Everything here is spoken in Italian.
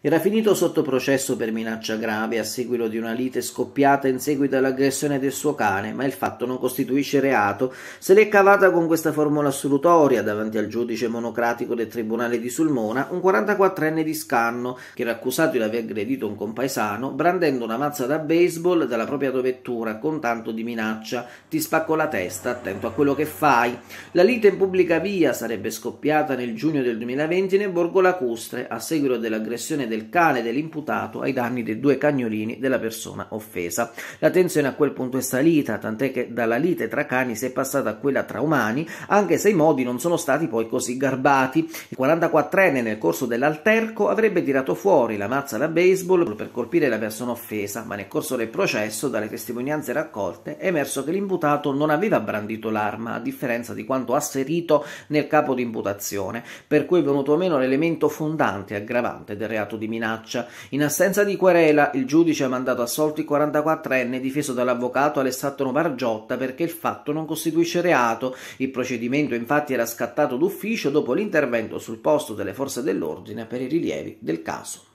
Era finito sotto processo per minaccia grave a seguito di una lite scoppiata in seguito all'aggressione del suo cane, ma il fatto non costituisce reato. Se l'è cavata con questa formula assolutoria davanti al giudice monocratico del Tribunale di Sulmona, un 44enne di Scanno, che era accusato di aver aggredito un compaesano, brandendo una mazza da baseball dalla propria dovettura con tanto di minaccia. Ti spacco la testa, attento a quello che fai. La lite in pubblica via sarebbe scoppiata nel giugno del 2020 nel Borgo Lacustre, a seguito dell'aggressione del cane dell'imputato ai danni dei due cagnolini della persona offesa. La tensione a quel punto è salita, tant'è che dalla lite tra cani si è passata a quella tra umani, anche se i modi non sono stati poi così garbati. Il 44enne nel corso dell'alterco avrebbe tirato fuori la mazza da baseball per colpire la persona offesa, ma nel corso del processo, dalle testimonianze raccolte, è emerso che l'imputato non aveva brandito l'arma, a differenza di quanto asserito nel capo di imputazione, per cui è venuto meno l'elemento fondante e aggravante del reato di minaccia. In assenza di querela, il giudice ha mandato assolto il 44enne difeso dall'avvocato Alessandro Margiotta perché il fatto non costituisce reato. Il procedimento infatti era scattato d'ufficio dopo l'intervento sul posto delle forze dell'ordine per i rilievi del caso.